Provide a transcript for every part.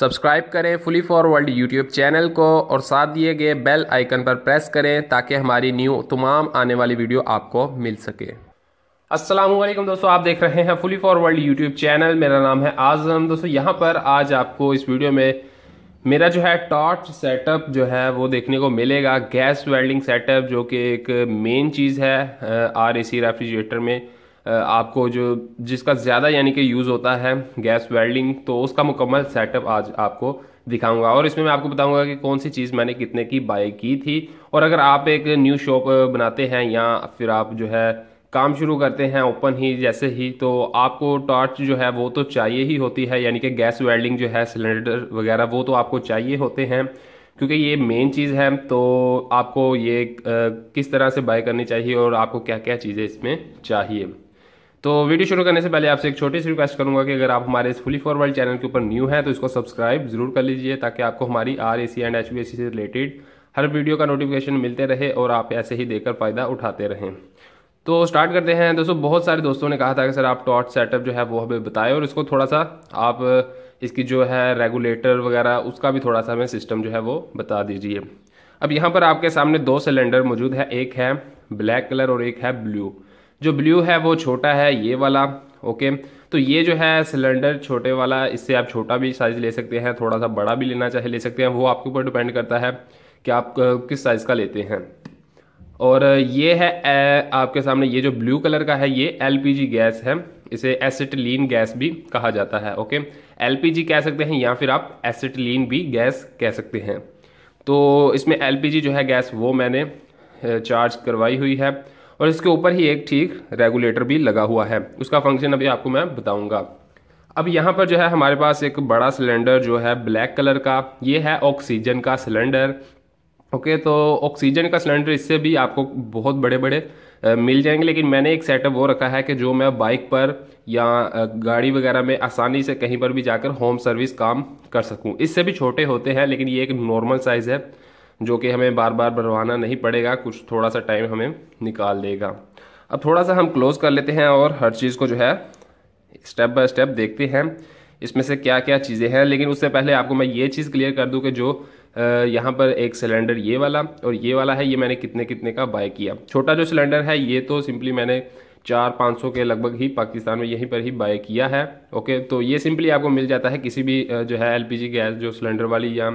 Subscribe करें fully फॉरवर्ल्ड YouTube channel को और साथ दिए गए बेल आइकन पर प्रेस करें ताकि हमारी न्यू तमाम आने वाली वीडियो आपको मिल सके अस्सलाम वालेकुम दोस्तों आप देख रहे हैं फुली फॉरवर्ल्ड यूट्यूब चैनल मेरा नाम है आजम दोस्तों यहाँ पर आज आपको इस वीडियो में मेरा जो है टॉर्च सेटअप जो है वो देखने को मिलेगा गैस वेल्डिंग सेटअप जो कि एक मेन चीज़ है आर ए रेफ्रिजरेटर में आपको जो जिसका ज़्यादा यानी कि यूज़ होता है गैस वेल्डिंग तो उसका मुकम्मल सेटअप आज आपको दिखाऊंगा और इसमें मैं आपको बताऊंगा कि कौन सी चीज़ मैंने कितने की बाय की थी और अगर आप एक न्यू शॉप बनाते हैं या फिर आप जो है काम शुरू करते हैं ओपन ही जैसे ही तो आपको टॉर्च जो है वो तो चाहिए ही होती है यानी कि गैस वेल्डिंग जो है सिलेंडर वगैरह वो तो आपको चाहिए होते हैं क्योंकि ये मेन चीज़ है तो आपको ये किस तरह से बाय करनी चाहिए और आपको क्या क्या चीज़ें इसमें चाहिए तो वीडियो शुरू करने से पहले आपसे एक छोटी सी रिक्वेस्ट करूंगा कि अगर आप हमारे इस फुली फॉरवर्ड चैनल के ऊपर न्यू हैं तो इसको सब्सक्राइब जरूर कर लीजिए ताकि आपको हमारी R A C and H से रिलेटेड हर वीडियो का नोटिफिकेशन मिलते रहे और आप ऐसे ही देकर फ़ायदा उठाते रहें तो स्टार्ट करते हैं दोस्तों बहुत सारे दोस्तों ने कहा था कि सर आप टॉट सेटअप जो है वो हमें बताएं और इसको थोड़ा सा आप इसकी जो है रेगुलेटर वगैरह उसका भी थोड़ा सा हमें सिस्टम जो है वो बता दीजिए अब यहाँ पर आपके सामने दो सिलेंडर मौजूद है एक है ब्लैक कलर और एक है ब्लू जो ब्लू है वो छोटा है ये वाला ओके तो ये जो है सिलेंडर छोटे वाला इससे आप छोटा भी साइज़ ले सकते हैं थोड़ा सा बड़ा भी लेना चाहे ले सकते हैं वो आपके ऊपर डिपेंड करता है कि आप किस साइज़ का लेते हैं और ये है आपके सामने ये जो ब्लू कलर का है ये एलपीजी गैस है इसे एसिटिलीन गैस भी कहा जाता है ओके एलपीजी कह सकते हैं या फिर आप एसिटिलीन भी गैस कह सकते हैं तो इसमें एलपीजी जो है गैस वो मैंने चार्ज करवाई हुई है और इसके ऊपर ही एक ठीक रेगुलेटर भी लगा हुआ है उसका फंक्शन अभी आपको मैं बताऊंगा अब यहाँ पर जो है हमारे पास एक बड़ा सिलेंडर जो है ब्लैक कलर का ये है ऑक्सीजन का सिलेंडर ओके तो ऑक्सीजन का सिलेंडर इससे भी आपको बहुत बड़े बड़े मिल जाएंगे लेकिन मैंने एक सेटअप वो रखा है कि जो मैं बाइक पर या गाड़ी वगैरह में आसानी से कहीं पर भी जाकर होम सर्विस काम कर सकूं इससे भी छोटे होते हैं लेकिन ये एक नॉर्मल साइज़ है जो कि हमें बार बार बनवाना नहीं पड़ेगा कुछ थोड़ा सा टाइम हमें निकाल देगा अब थोड़ा सा हम क्लोज़ कर लेते हैं और हर चीज़ को जो है स्टेप बाय स्टेप देखते हैं इसमें से क्या क्या चीज़ें हैं लेकिन उससे पहले आपको मैं ये चीज़ क्लियर कर दूँ कि जो यहाँ पर एक सिलेंडर ये वाला और ये वाला है ये मैंने कितने कितने का बाय किया छोटा जो सिलेंडर है ये तो सिंपली मैंने चार पाँच सौ के लगभग ही पाकिस्तान में यहीं पर ही बाय किया है ओके तो ये सिंपली आपको मिल जाता है किसी भी जो है एलपीजी गैस जो सिलेंडर वाली या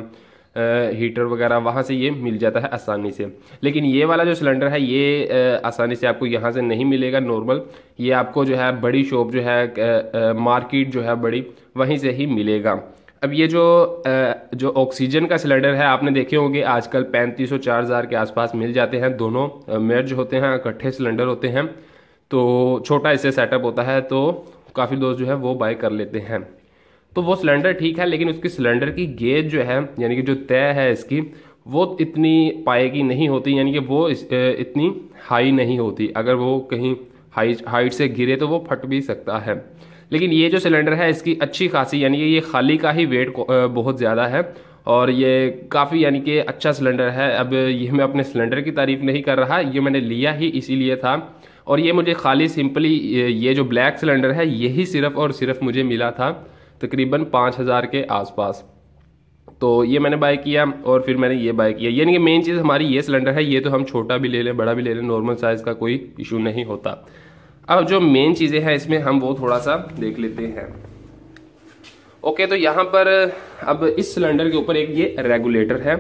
हीटर वगैरह वहाँ से ये मिल जाता है आसानी से लेकिन ये वाला जो सिलेंडर है ये आसानी से आपको यहाँ से नहीं मिलेगा नॉर्मल ये आपको जो है बड़ी शॉप जो है मार्केट जो है बड़ी वहीं से ही मिलेगा अब ये जो जो ऑक्सीजन का सिलेंडर है आपने देखे होंगे आजकल पैंतीस सौ चार हज़ार के आसपास मिल जाते हैं दोनों मर्ज होते हैं इकट्ठे सिलेंडर होते हैं तो छोटा इससे सेटअप होता है तो काफ़ी दोस्त जो है वो बाय कर लेते हैं तो वो सिलेंडर ठीक है लेकिन उसकी सिलेंडर की गेज जो है यानी कि जो तय है इसकी वो इतनी पाए की नहीं होती यानी कि वो इतनी हाई नहीं होती अगर वो कहीं हाई हाइट से गिरे तो वो फट भी सकता है लेकिन ये जो सिलेंडर है इसकी अच्छी खासी यानी कि ये खाली का ही वेट बहुत ज़्यादा है और ये काफ़ी यानी कि अच्छा सिलेंडर है अब ये मैं अपने सिलेंडर की तारीफ़ नहीं कर रहा ये मैंने लिया ही इसीलिए था और ये मुझे खाली सिंपली ये जो ब्लैक सिलेंडर है यही सिर्फ़ और सिर्फ मुझे मिला था तकरीबन पाँच हज़ार के आसपास तो ये मैंने बाय किया और फिर मैंने ये बाय किया यानी कि मेन चीज़ हमारी ये सिलेंडर है ये तो हम छोटा भी ले लें बड़ा भी ले लें नॉर्मल साइज़ का कोई इशू नहीं होता अब जो मेन चीज़ें हैं इसमें हम वो थोड़ा सा देख लेते हैं ओके तो यहाँ पर अब इस सिलेंडर के ऊपर एक ये रेगुलेटर है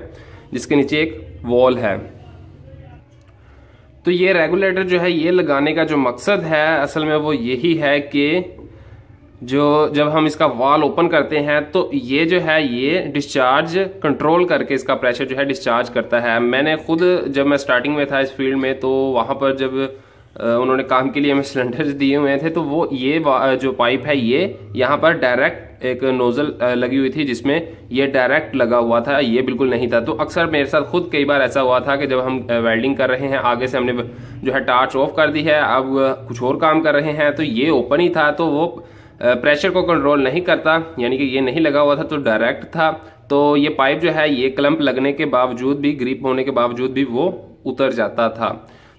जिसके नीचे एक वॉल है तो ये रेगुलेटर जो है ये लगाने का जो मकसद है असल में वो यही है कि जो जब हम इसका वाल ओपन करते हैं तो ये जो है ये डिस्चार्ज कंट्रोल करके इसका प्रेशर जो है डिस्चार्ज करता है मैंने खुद जब मैं स्टार्टिंग में था इस फील्ड में तो वहाँ पर जब उन्होंने काम के लिए हमें सिलेंडर्स दिए हुए थे तो वो ये जो पाइप है ये यहाँ पर डायरेक्ट एक नोज़ल लगी हुई थी जिसमें ये डायरेक्ट लगा हुआ था ये बिल्कुल नहीं था तो अक्सर मेरे साथ खुद कई बार ऐसा हुआ था कि जब हम वेल्डिंग कर रहे हैं आगे से हमने जो है टार्च ऑफ कर दी है अब कुछ और काम कर रहे हैं तो ये ओपन ही था तो वो प्रेशर को कंट्रोल नहीं करता यानी कि ये नहीं लगा हुआ था तो डायरेक्ट था तो ये पाइप जो है ये क्लम्प लगने के बावजूद भी ग्रिप होने के बावजूद भी वो उतर जाता था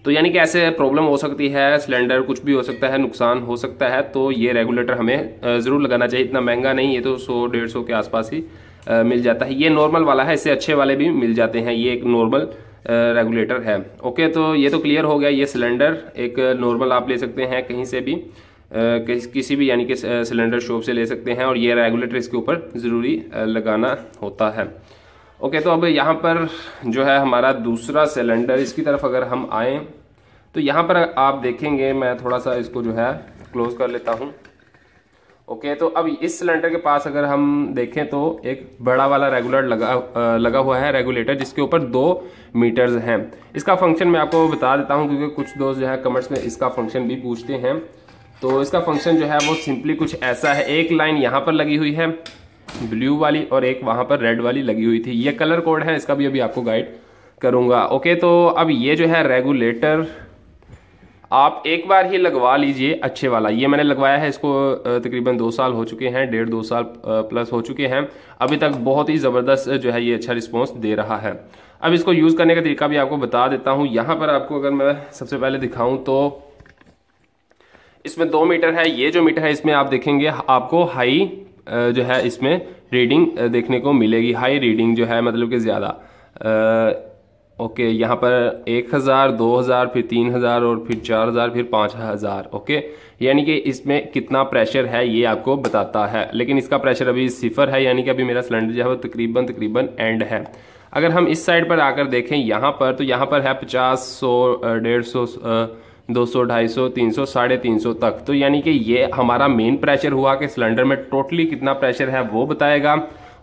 तो यानी कि ऐसे प्रॉब्लम हो सकती है सिलेंडर कुछ भी हो सकता है नुकसान हो सकता है तो ये रेगुलेटर हमें ज़रूर लगाना चाहिए इतना महंगा नहीं ये तो सौ डेढ़ सौ के आसपास ही मिल जाता है ये नॉर्मल वाला है इससे अच्छे वाले भी मिल जाते हैं ये एक नॉर्मल रेगुलेटर है ओके तो ये तो क्लियर हो गया ये सिलेंडर एक नॉर्मल आप ले सकते हैं कहीं से भी किसी भी यानी कि सिलेंडर शॉप से ले सकते हैं और ये रेगुलेटर इसके ऊपर ज़रूरी लगाना होता है ओके तो अब यहाँ पर जो है हमारा दूसरा सिलेंडर इसकी तरफ अगर हम आएँ तो यहाँ पर आप देखेंगे मैं थोड़ा सा इसको जो है क्लोज़ कर लेता हूँ ओके okay, तो अब इस सिलेंडर के पास अगर हम देखें तो एक बड़ा वाला रेगुलर लगा लगा हुआ है रेगुलेटर जिसके ऊपर दो मीटर्स हैं इसका फंक्शन मैं आपको बता देता हूं क्योंकि कुछ दोस्त जो है कमर्स में इसका फंक्शन भी पूछते हैं तो इसका फंक्शन जो है वो सिंपली कुछ ऐसा है एक लाइन यहाँ पर लगी हुई है ब्लू वाली और एक वहाँ पर रेड वाली लगी हुई थी ये कलर कोड है इसका भी अभी आपको गाइड करूँगा ओके तो अब ये जो है रेगुलेटर आप एक बार ही लगवा लीजिए अच्छे वाला ये मैंने लगवाया है इसको तकरीबन दो साल हो चुके हैं डेढ़ दो साल प्लस हो चुके हैं अभी तक बहुत ही ज़बरदस्त जो है ये अच्छा रिस्पॉन्स दे रहा है अब इसको यूज़ करने का तरीका भी आपको बता देता हूँ यहाँ पर आपको अगर मैं सबसे पहले दिखाऊँ तो इसमें दो मीटर है ये जो मीटर है इसमें आप देखेंगे आपको हाई जो है इसमें रीडिंग देखने को मिलेगी हाई रीडिंग जो है मतलब कि ज़्यादा ओके यहाँ पर एक हज़ार दो हज़ार फिर तीन हज़ार और फिर चार हज़ार फिर पाँच हज़ार ओके यानी कि इसमें कितना प्रेशर है ये आपको बताता है लेकिन इसका प्रेशर अभी सिफर है यानी कि अभी मेरा सिलेंडर जो है वो तकरीबन तकरीबन एंड है अगर हम इस साइड पर आकर देखें यहाँ पर तो यहाँ पर है पचास सौ डेढ़ सौ दो सौ ढाई सौ तीन सौ साढ़े तीन सौ तक तो यानी कि ये हमारा मेन प्रेशर हुआ कि सिलेंडर में टोटली कितना प्रेशर है वो बताएगा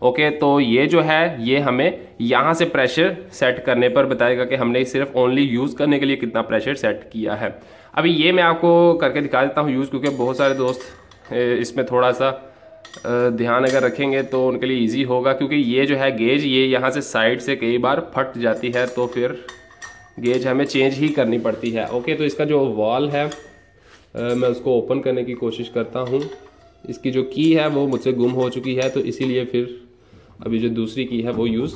ओके तो ये जो है ये हमें यहाँ से प्रेशर सेट करने पर बताएगा कि हमने सिर्फ ओनली यूज़ करने के लिए कितना प्रेशर सेट किया है अभी ये मैं आपको करके दिखा देता हूँ यूज़ क्योंकि बहुत सारे दोस्त इसमें थोड़ा सा ध्यान अगर रखेंगे तो उनके लिए इजी होगा क्योंकि ये जो है गेज ये यहाँ से साइड से कई बार फट जाती है तो फिर गेज हमें चेंज ही करनी पड़ती है ओके तो इसका जो वॉल है आ, मैं उसको ओपन करने की कोशिश करता हूँ इसकी जो की है वो मुझसे गुम हो चुकी है तो इसीलिए फिर अभी जो दूसरी की है वो यूज़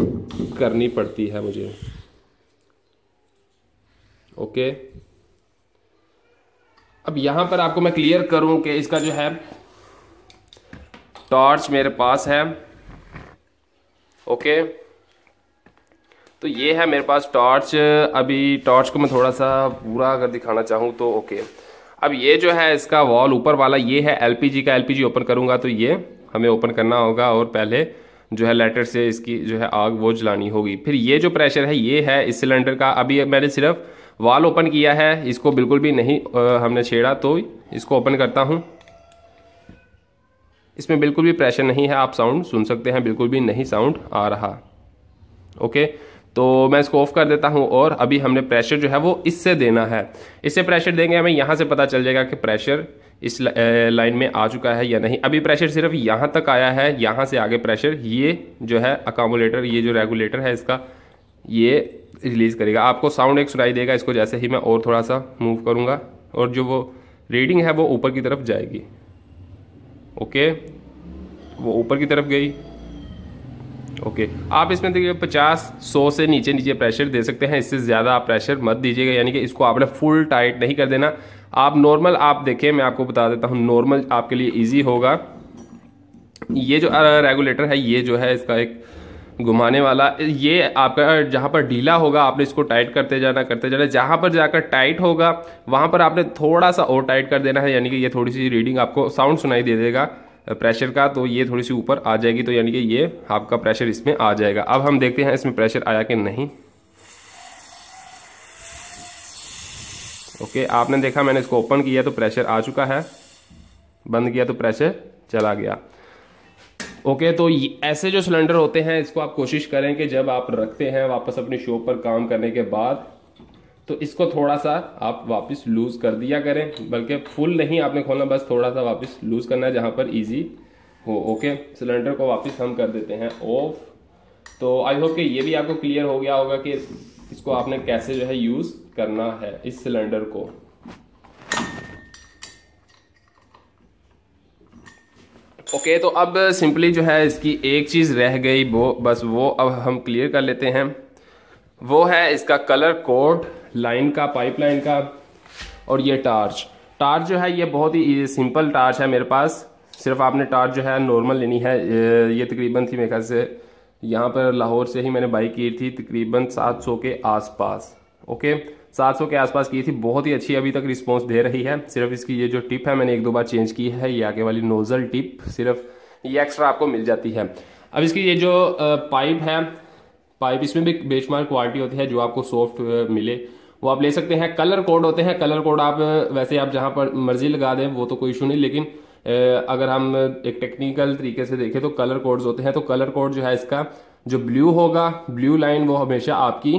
करनी पड़ती है मुझे ओके अब यहाँ पर आपको मैं क्लियर करूँ कि इसका जो है टॉर्च मेरे पास है ओके okay. तो ये है मेरे पास टॉर्च अभी टॉर्च को मैं थोड़ा सा पूरा अगर दिखाना चाहूँ तो ओके अब ये जो है इसका वॉल ऊपर वाला ये है एलपीजी का एलपीजी ओपन करूँगा तो ये हमें ओपन करना होगा और पहले जो है लेटर से इसकी जो है आग वो जलानी होगी फिर ये जो प्रेशर है ये है इस सिलेंडर का अभी मैंने सिर्फ वाल ओपन किया है इसको बिल्कुल भी नहीं हमने छेड़ा तो इसको ओपन करता हूँ इसमें बिल्कुल भी प्रेशर नहीं है आप साउंड सुन सकते हैं बिल्कुल भी नहीं साउंड आ रहा ओके तो मैं इसको ऑफ कर देता हूँ और अभी हमने प्रेशर जो है वो इससे देना है इससे प्रेशर देंगे हमें यहाँ से पता चल जाएगा कि प्रेशर इस लाइन में आ चुका है या नहीं अभी प्रेशर सिर्फ यहाँ तक आया है यहाँ से आगे प्रेशर ये जो है अकामोलेटर ये जो रेगुलेटर है इसका ये रिलीज़ करेगा आपको साउंड एक सुनाई देगा इसको जैसे ही मैं और थोड़ा सा मूव करूँगा और जो वो रीडिंग है वो ऊपर की तरफ जाएगी ओके वो ऊपर की तरफ गई ओके आप इसमें देखिए पचास सौ से नीचे नीचे प्रेशर दे सकते हैं इससे ज़्यादा आप प्रेशर मत दीजिएगा यानी कि इसको आपने फुल टाइट नहीं कर देना आप नॉर्मल आप देखें मैं आपको बता देता हूँ नॉर्मल आपके लिए ईजी होगा ये जो रेगुलेटर है ये जो है इसका एक घुमाने वाला ये आपका जहाँ पर ढीला होगा आपने इसको टाइट करते जाना करते जाना जहाँ पर जाकर टाइट होगा वहाँ पर आपने थोड़ा सा और टाइट कर देना है यानी कि ये थोड़ी सी रीडिंग आपको साउंड सुनाई दे देगा प्रेशर का तो ये थोड़ी सी ऊपर आ जाएगी तो यानी कि ये आपका प्रेशर इसमें आ जाएगा अब हम देखते हैं इसमें प्रेशर आया कि नहीं ओके आपने देखा मैंने इसको ओपन किया तो प्रेशर आ चुका है बंद किया तो प्रेशर चला गया ओके okay, तो ऐसे जो सिलेंडर होते हैं इसको आप कोशिश करें कि जब आप रखते हैं वापस अपनी शॉप पर काम करने के बाद तो इसको थोड़ा सा आप वापस लूज़ कर दिया करें बल्कि फुल नहीं आपने खोलना बस थोड़ा सा वापस लूज़ करना है जहाँ पर ईजी हो ओके सिलेंडर को वापस हम कर देते हैं ऑफ तो आई होप कि ये भी आपको क्लियर हो गया होगा कि इसको आपने कैसे जो है यूज़ करना है इस सिलेंडर को ओके okay, तो अब सिंपली जो है इसकी एक चीज़ रह गई वो बस वो अब हम क्लियर कर लेते हैं वो है इसका कलर कोड लाइन का पाइपलाइन का और ये टार्च टार्च जो है ये बहुत ही सिंपल टार्च है मेरे पास सिर्फ आपने टार्च जो है नॉर्मल लेनी है ये तकरीबन थी मेरे ख्याल से यहाँ पर लाहौर से ही मैंने बाई की थी तकरीबन 700 के आसपास ओके 700 के आसपास की थी बहुत ही अच्छी अभी तक रिस्पांस दे रही है सिर्फ इसकी ये जो टिप है मैंने एक दो बार चेंज की है ये आगे वाली नोज़ल टिप सिर्फ ये एक्स्ट्रा आपको मिल जाती है अब इसकी ये जो पाइप है पाइप इसमें भी बेशमार क्वालिटी होती है जो आपको सॉफ्ट मिले वो आप ले सकते हैं कलर कोड होते हैं कलर कोड आप वैसे आप जहां पर मर्जी लगा दें वो तो कोई इशू नहीं लेकिन अगर हम एक टेक्निकल तरीके से देखें तो कलर कोड्स होते हैं तो कलर कोड जो है इसका जो ब्लू होगा ब्लू लाइन वो हमेशा आपकी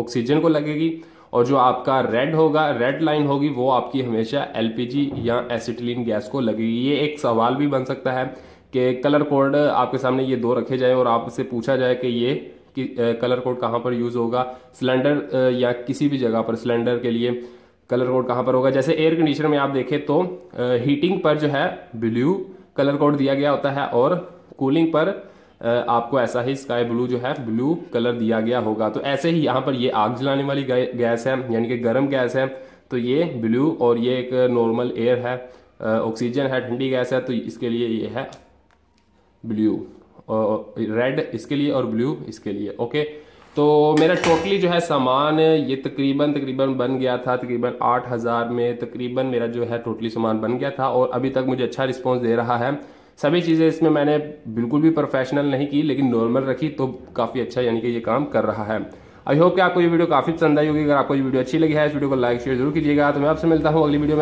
ऑक्सीजन को लगेगी और जो आपका रेड होगा रेड लाइन होगी वो आपकी हमेशा एलपीजी या एसिटिलीन गैस को लगेगी ये एक सवाल भी बन सकता है कि कलर कोड आपके सामने ये दो रखे जाए और आपसे पूछा जाए कि ये कलर कोड कहाँ पर यूज़ होगा सिलेंडर या किसी भी जगह पर सिलेंडर के लिए कलर कोड कहाँ पर होगा जैसे एयर कंडीशनर में आप देखें तो हीटिंग पर जो है ब्लू कलर कोड दिया गया होता है और कूलिंग पर आपको ऐसा ही स्काई ब्लू जो है ब्लू कलर दिया गया होगा तो ऐसे ही यहाँ पर ये आग जलाने वाली गैस है यानी कि गर्म गैस है तो ये ब्लू और ये एक नॉर्मल एयर है ऑक्सीजन है ठंडी गैस है तो इसके लिए ये है ब्लू रेड इसके लिए और ब्लू इसके लिए ओके तो मेरा टोटली जो है सामान ये तकरीबन तकरीबन बन गया था तकरीबन आठ हज़ार में तकरीबन मेरा जो है टोटली सामान बन गया था और अभी तक मुझे अच्छा रिस्पॉन्स दे रहा है सभी चीज़ें इसमें मैंने बिल्कुल भी प्रोफेशनल नहीं की लेकिन नॉर्मल रखी तो काफ़ी अच्छा यानी कि ये काम कर रहा है आई होप कि आपको ये वीडियो काफ़ी पसंद आई होगी अगर आपको ये वीडियो अच्छी लगी है इस वीडियो को लाइक शेयर जरूर कीजिएगा तो मैं आपसे मिलता हूँ अगली वीडियो में